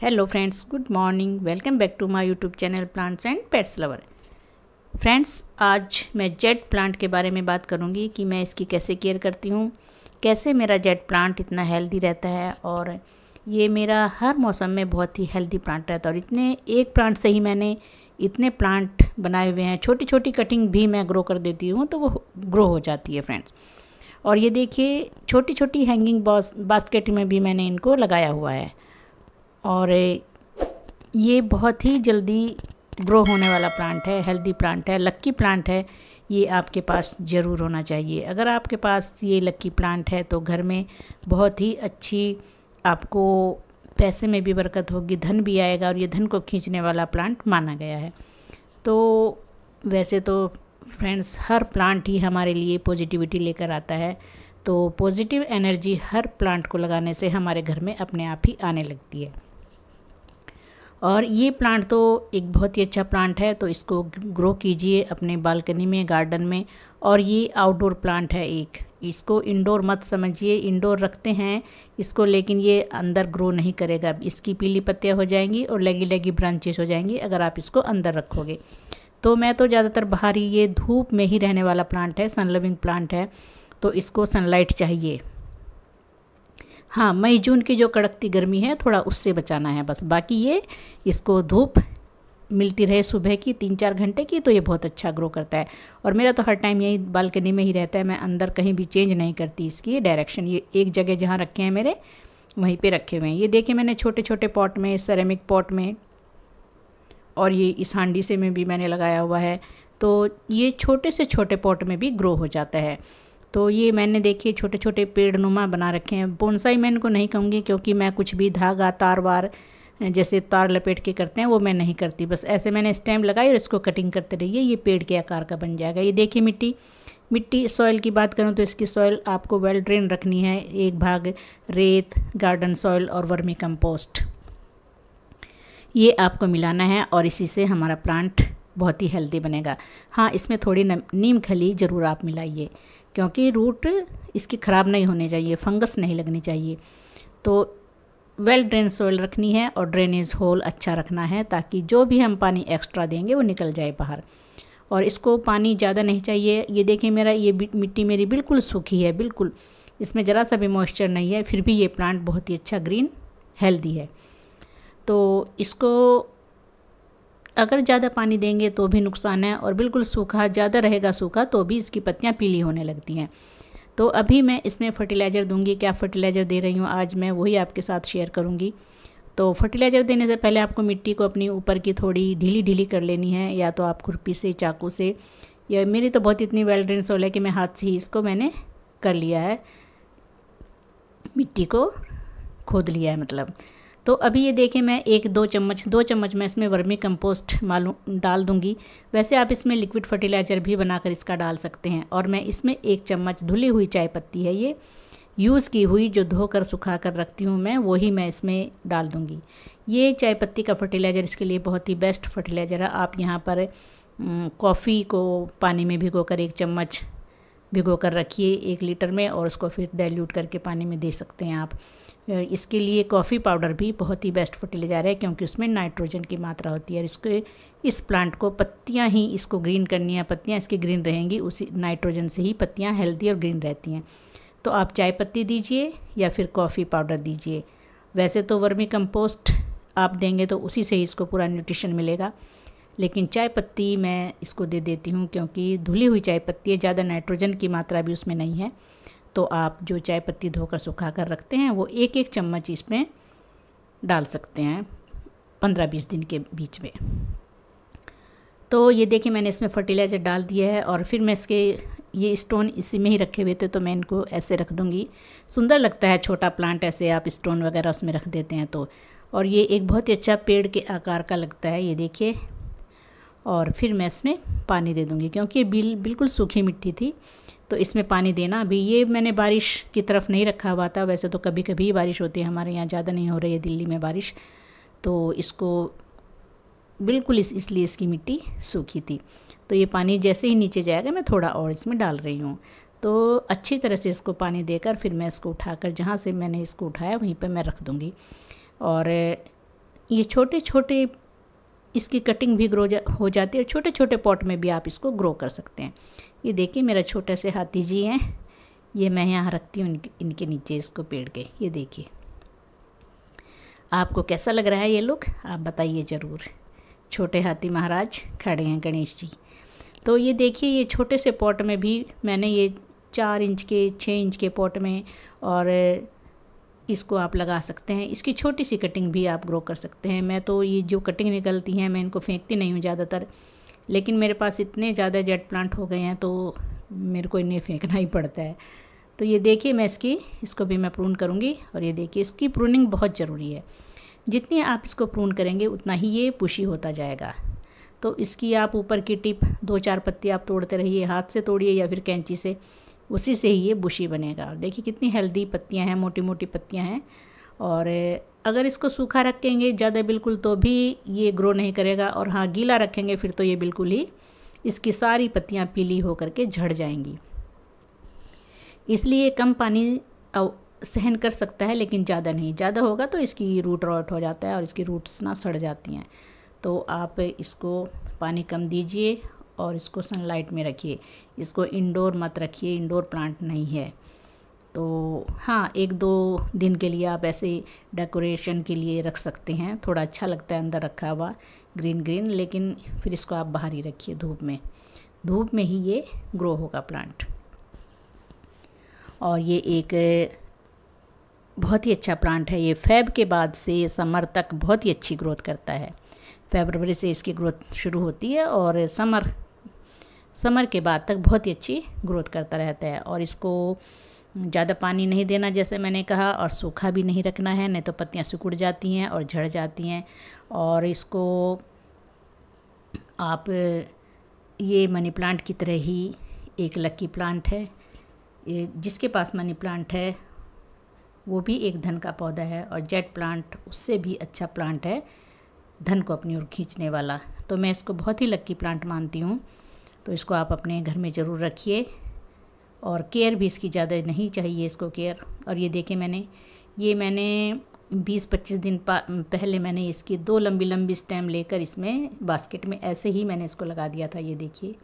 hello friends good morning welcome back to my YouTube channel plants and pets lover friends आज मैं jade plant के बारे में बात करूंगी कि मैं इसकी कैसे केयर करती हूँ कैसे मेरा जेट प्लांट इतना हेल्दी रहता है और ये मेरा हर मौसम में बहुत ही हेल्दी प्लांट रहता है और इतने एक प्लांट से ही मैंने इतने प्लांट बनाए हुए हैं छोटी छोटी कटिंग भी मैं ग्रो कर देती हूँ तो वो ग्रो हो जाती है फ्रेंड्स और ये देखिए छोटी छोटी हैंगिंग बास्केट में भी मैंने इनको लगाया हुआ है और ये बहुत ही जल्दी ग्रो होने वाला प्लांट है हेल्दी प्लांट है लक्की प्लांट है ये आपके पास ज़रूर होना चाहिए अगर आपके पास ये लक्की प्लांट है तो घर में बहुत ही अच्छी आपको पैसे में भी बरकत होगी धन भी आएगा और ये धन को खींचने वाला प्लांट माना गया है तो वैसे तो फ्रेंड्स हर प्लांट ही हमारे लिए पॉजिटिविटी लेकर आता है तो पॉजिटिव एनर्जी हर प्लांट को लगाने से हमारे घर में अपने आप ही आने लगती है और ये प्लांट तो एक बहुत ही अच्छा प्लांट है तो इसको ग्रो कीजिए अपने बालकनी में गार्डन में और ये आउटडोर प्लांट है एक इसको इंडोर मत समझिए इंडोर रखते हैं इसको लेकिन ये अंदर ग्रो नहीं करेगा इसकी पीली पत्तियाँ हो जाएंगी और लगी लगी ब्रांचेस हो जाएंगी अगर आप इसको अंदर रखोगे तो मैं तो ज़्यादातर बाहर ही ये धूप में ही रहने वाला प्लांट है सन लविंग प्लांट है तो इसको सनलाइट चाहिए हाँ मई जून की जो कड़कती गर्मी है थोड़ा उससे बचाना है बस बाकी ये इसको धूप मिलती रहे सुबह की तीन चार घंटे की तो ये बहुत अच्छा ग्रो करता है और मेरा तो हर टाइम यही बालकनी में ही रहता है मैं अंदर कहीं भी चेंज नहीं करती इसकी डायरेक्शन ये एक जगह जहाँ रखे हैं मेरे वहीं पे रखे हुए हैं ये देखिए मैंने छोटे छोटे पॉट में सेरेमिक पॉट में और ये इस हांडी से में भी मैंने लगाया हुआ है तो ये छोटे से छोटे पॉट में भी ग्रो हो जाता है तो ये मैंने देखिए छोटे छोटे पेड़ नुमा बना रखे हैं बोनसाई मैं इनको नहीं कहूँगी क्योंकि मैं कुछ भी धागा तार वार जैसे तार लपेट के करते हैं वो मैं नहीं करती बस ऐसे मैंने स्टैम्प लगाई और इसको कटिंग करते रहिए ये पेड़ के आकार का बन जाएगा ये देखिए मिट्टी मिट्टी सॉइल की बात करूँ तो इसकी सॉइल आपको वेल ड्रेन रखनी है एक भाग रेत गार्डन सॉइल और वर्मी कंपोस्ट ये आपको मिलाना है और इसी से हमारा प्लांट बहुत ही हेल्दी बनेगा हाँ इसमें थोड़ी नीम खली ज़रूर आप मिलाइए क्योंकि रूट इसकी ख़राब नहीं होने चाहिए फंगस नहीं लगनी चाहिए तो वेल ड्रेन सोइल रखनी है और ड्रेनेज होल अच्छा रखना है ताकि जो भी हम पानी एक्स्ट्रा देंगे वो निकल जाए बाहर और इसको पानी ज़्यादा नहीं चाहिए ये देखें मेरा ये मिट्टी मेरी बिल्कुल सूखी है बिल्कुल इसमें ज़रा सा भी मॉइस्चर नहीं है फिर भी ये प्लांट बहुत ही अच्छा ग्रीन हेल्दी है तो इसको अगर ज़्यादा पानी देंगे तो भी नुकसान है और बिल्कुल सूखा ज़्यादा रहेगा सूखा तो भी इसकी पत्तियाँ पीली होने लगती हैं तो अभी मैं इसमें फर्टिलाइज़र दूंगी क्या फर्टिलाइज़र दे रही हूँ आज मैं वही आपके साथ शेयर करूँगी तो फर्टिलाइज़र देने से पहले आपको मिट्टी को अपनी ऊपर की थोड़ी ढीली ढीली कर लेनी है या तो आप खुरपी से चाकू से या मेरी तो बहुत इतनी वेल ड्रेन सोल है कि मैं हाथ से ही इसको मैंने कर लिया है मिट्टी को खोद लिया है मतलब तो अभी ये देखें मैं एक दो चम्मच दो चम्मच मैं इसमें वर्मी कंपोस्ट मालूम डाल दूंगी वैसे आप इसमें लिक्विड फर्टिलाइज़र भी बनाकर इसका डाल सकते हैं और मैं इसमें एक चम्मच धुली हुई चाय पत्ती है ये यूज़ की हुई जो धोकर सुखा कर रखती हूँ मैं वही मैं इसमें डाल दूँगी ये चाय पत्ती का फर्टिलाइज़र इसके लिए बहुत ही बेस्ट फर्टिलाइज़र है आप यहाँ पर कॉफ़ी को पानी में भिगो कर एक चम्मच भिगो कर रखिए एक लीटर में और उसको फिर डाइल्यूट करके पानी में दे सकते हैं आप इसके लिए कॉफ़ी पाउडर भी बहुत ही बेस्ट फर्टिलाइजर है क्योंकि उसमें नाइट्रोजन की मात्रा होती है और इसके इस प्लांट को पत्तियां ही इसको ग्रीन करनी है पत्तियां इसकी ग्रीन रहेंगी उसी नाइट्रोजन से ही पत्तियां हेल्दी और ग्रीन रहती हैं तो आप चाय पत्ती दीजिए या फिर कॉफ़ी पाउडर दीजिए वैसे तो वर्मी कंपोस्ट आप देंगे तो उसी से ही इसको पूरा न्यूट्रिशन मिलेगा लेकिन चाय पत्ती मैं इसको दे देती हूँ क्योंकि धुली हुई चाय पत्ती है ज़्यादा नाइट्रोजन की मात्रा भी उसमें नहीं है तो आप जो चाय पत्ती धोकर सुखा कर रखते हैं वो एक एक चम्मच इसमें डाल सकते हैं पंद्रह बीस दिन के बीच में तो ये देखिए मैंने इसमें फर्टिलाइज़र डाल दिया है और फिर मैं इसके ये स्टोन इसी में ही रखे हुए थे तो मैं इनको ऐसे रख दूँगी सुंदर लगता है छोटा प्लांट ऐसे आप स्टोन वगैरह उसमें रख देते हैं तो और ये एक बहुत ही अच्छा पेड़ के आकार का लगता है ये देखिए और फिर मैं इसमें पानी दे दूँगी क्योंकि ये बिल बिल्कुल सूखी मिट्टी थी तो इसमें पानी देना अभी ये मैंने बारिश की तरफ नहीं रखा हुआ था वैसे तो कभी कभी बारिश होती है हमारे यहाँ ज़्यादा नहीं हो रही है दिल्ली में बारिश तो इसको बिल्कुल इस इसलिए इसकी मिट्टी सूखी थी तो ये पानी जैसे ही नीचे जाएगा मैं थोड़ा और इसमें डाल रही हूँ तो अच्छी तरह से इसको पानी देकर फिर मैं इसको उठाकर जहाँ से मैंने इसको उठाया वहीं पर मैं रख दूँगी और ये छोटे छोटे इसकी कटिंग भी ग्रो जा, हो जाती है छोटे छोटे पॉट में भी आप इसको ग्रो कर सकते हैं ये देखिए मेरा छोटे से हाथी जी हैं ये मैं यहाँ रखती हूँ इनके इनके नीचे इसको पेड़ के ये देखिए आपको कैसा लग रहा है ये लुक आप बताइए ज़रूर छोटे हाथी महाराज खड़े हैं गणेश जी तो ये देखिए ये छोटे से पॉट में भी मैंने ये चार इंच के छः इंच के पॉट में और इसको आप लगा सकते हैं इसकी छोटी सी कटिंग भी आप ग्रो कर सकते हैं मैं तो ये जो कटिंग निकलती हैं मैं इनको फेंकती नहीं हूँ ज़्यादातर लेकिन मेरे पास इतने ज़्यादा जेट प्लांट हो गए हैं तो मेरे को इन्हें फेंकना ही पड़ता है तो ये देखिए मैं इसकी इसको भी मैं प्रून करूँगी और ये देखिए इसकी प्रूनिंग बहुत ज़रूरी है जितनी आप इसको प्रून करेंगे उतना ही ये पुशी होता जाएगा तो इसकी आप ऊपर की टिप दो चार पत्ती आप तोड़ते रहिए हाथ से तोड़िए या फिर कैंची से उसी से ही ये बुशी बनेगा देखिए कितनी हेल्दी पत्तियां हैं मोटी मोटी पत्तियां हैं और अगर इसको सूखा रखेंगे ज़्यादा बिल्कुल तो भी ये ग्रो नहीं करेगा और हाँ गीला रखेंगे फिर तो ये बिल्कुल ही इसकी सारी पत्तियाँ पीली होकर के झड़ जाएंगी इसलिए कम पानी सहन कर सकता है लेकिन ज़्यादा नहीं ज़्यादा होगा तो इसकी रूट रॉट हो जाता है और इसकी रूट्स ना सड़ जाती हैं तो आप इसको पानी कम दीजिए और इसको सनलाइट में रखिए इसको इंडोर मत रखिए इंडोर प्लांट नहीं है तो हाँ एक दो दिन के लिए आप ऐसे डेकोरेशन के लिए रख सकते हैं थोड़ा अच्छा लगता है अंदर रखा हुआ ग्रीन ग्रीन लेकिन फिर इसको आप बाहर ही रखिए धूप में धूप में ही ये ग्रो होगा प्लांट और ये एक बहुत ही अच्छा प्लांट है ये फैब के बाद से समर तक बहुत ही अच्छी ग्रोथ करता है फेबरवरी से इसकी ग्रोथ शुरू होती है और समर समर के बाद तक बहुत ही अच्छी ग्रोथ करता रहता है और इसको ज़्यादा पानी नहीं देना जैसे मैंने कहा और सूखा भी नहीं रखना है नहीं तो पत्तियाँ सिकुड़ जाती हैं और झड़ जाती हैं और इसको आप ये मनी प्लांट की तरह ही एक लक्की प्लांट है जिसके पास मनी प्लांट है वो भी एक धन का पौधा है और जेट प्लांट उससे भी अच्छा प्लांट है धन को अपनी ओर खींचने वाला तो मैं इसको बहुत ही लक्की प्लांट मानती हूँ तो इसको आप अपने घर में ज़रूर रखिए और केयर भी इसकी ज़्यादा नहीं चाहिए इसको केयर और ये देखें मैंने ये मैंने 20-25 दिन पहले मैंने इसकी दो लंबी लंबी स्टैम लेकर इसमें बास्केट में ऐसे ही मैंने इसको लगा दिया था ये देखिए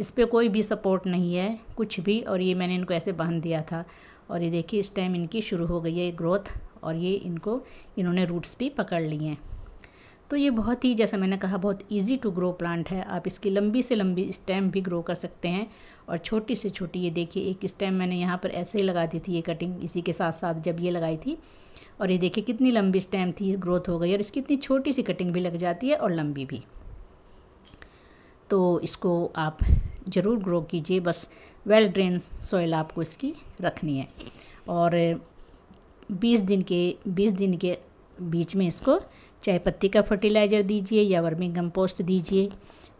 इस पर कोई भी सपोर्ट नहीं है कुछ भी और ये मैंने इनको ऐसे बांध दिया था और ये देखिए इस टाइम इनकी शुरू हो गई है ग्रोथ और ये इनको इन्होंने रूट्स भी पकड़ लिए हैं तो ये बहुत ही जैसा मैंने कहा बहुत ईजी टू ग्रो प्लांट है आप इसकी लंबी से लंबी स्टेम भी ग्रो कर सकते हैं और छोटी से छोटी ये देखिए एक स्टेम मैंने यहाँ पर ऐसे ही लगा दी थी ये कटिंग इसी के साथ साथ जब ये लगाई थी और ये देखिए कितनी लंबी स्टेम थी ग्रोथ हो गई और इसकी इतनी छोटी सी कटिंग भी लग जाती है और लंबी भी तो इसको आप ज़रूर ग्रो कीजिए बस वेल ड्रेन सॉइल आपको इसकी रखनी है और 20 दिन के 20 दिन के बीच में इसको चाहे पत्ती का फर्टिलाइज़र दीजिए या वर्मी कंपोस्ट दीजिए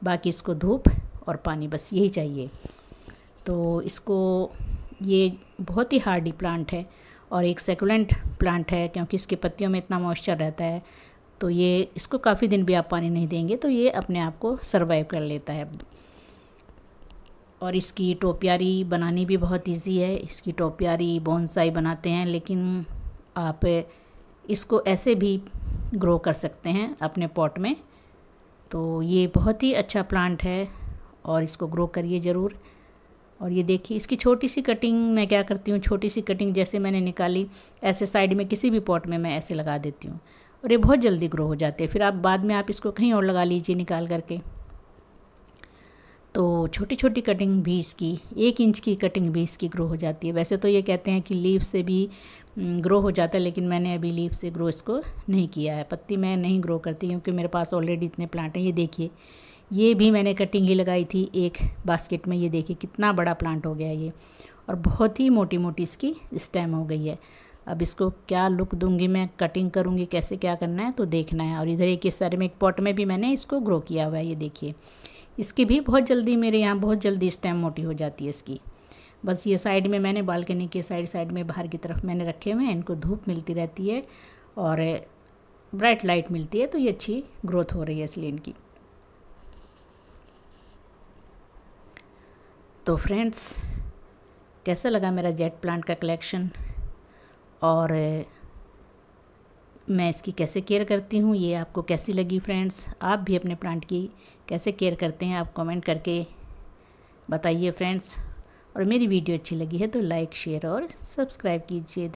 बाकी इसको धूप और पानी बस यही चाहिए तो इसको ये बहुत ही हार्डी प्लांट है और एक सेकुलेंट प्लांट है क्योंकि इसके पत्तियों में इतना मॉइस्चर रहता है तो ये इसको काफ़ी दिन भी आप पानी नहीं देंगे तो ये अपने आप को सर्वाइव कर लेता है और इसकी टोपियारी बनानी भी बहुत इजी है इसकी टोपियारी बोनसाई बनाते हैं लेकिन आप इसको ऐसे भी ग्रो कर सकते हैं अपने पॉट में तो ये बहुत ही अच्छा प्लांट है और इसको ग्रो करिए ज़रूर और ये देखिए इसकी छोटी सी कटिंग मैं क्या करती हूँ छोटी सी कटिंग जैसे मैंने निकाली ऐसे साइड में किसी भी पॉट में मैं ऐसे लगा देती हूँ और ये बहुत जल्दी ग्रो हो जाते हैं फिर आप बाद में आप इसको कहीं और लगा लीजिए निकाल करके तो छोटी छोटी कटिंग भी इसकी एक इंच की कटिंग भी इसकी ग्रो हो जाती है वैसे तो ये कहते हैं कि लीव से भी ग्रो हम्म, हो जाता है लेकिन मैंने अभी लीव से ग्रो इसको नहीं किया है पत्ती मैं नहीं ग्रो करती क्योंकि मेरे पास ऑलरेडी इतने प्लांट हैं ये देखिए ये भी मैंने कटिंग ही लगाई थी एक बास्केट में ये देखिए कितना बड़ा प्लांट हो गया ये और बहुत ही मोटी मोटी इसकी स्टेम हो गई है अब इसको क्या लुक दूंगी मैं कटिंग करूंगी कैसे क्या करना है तो देखना है और इधर एक इस सारे में एक पॉट में भी मैंने इसको ग्रो किया हुआ है ये देखिए इसकी भी बहुत जल्दी मेरे यहाँ बहुत जल्दी स्टेम मोटी हो जाती है इसकी बस ये साइड में मैंने बालकनी के साइड साइड में बाहर की तरफ मैंने रखे हुए हैं इनको धूप मिलती रहती है और ब्राइट लाइट मिलती है तो ये अच्छी ग्रोथ हो रही है इसलिए इनकी तो फ्रेंड्स कैसा लगा मेरा जेट प्लांट का कलेक्शन और मैं इसकी कैसे केयर करती हूँ ये आपको कैसी लगी फ्रेंड्स आप भी अपने प्लांट की कैसे केयर करते हैं आप कमेंट करके बताइए फ्रेंड्स और मेरी वीडियो अच्छी लगी है तो लाइक शेयर और सब्सक्राइब कीजिए